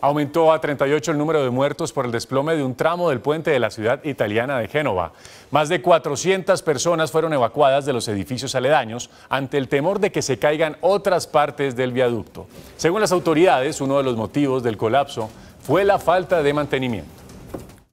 Aumentó a 38 el número de muertos por el desplome de un tramo del puente de la ciudad italiana de Génova. Más de 400 personas fueron evacuadas de los edificios aledaños ante el temor de que se caigan otras partes del viaducto. Según las autoridades, uno de los motivos del colapso fue la falta de mantenimiento.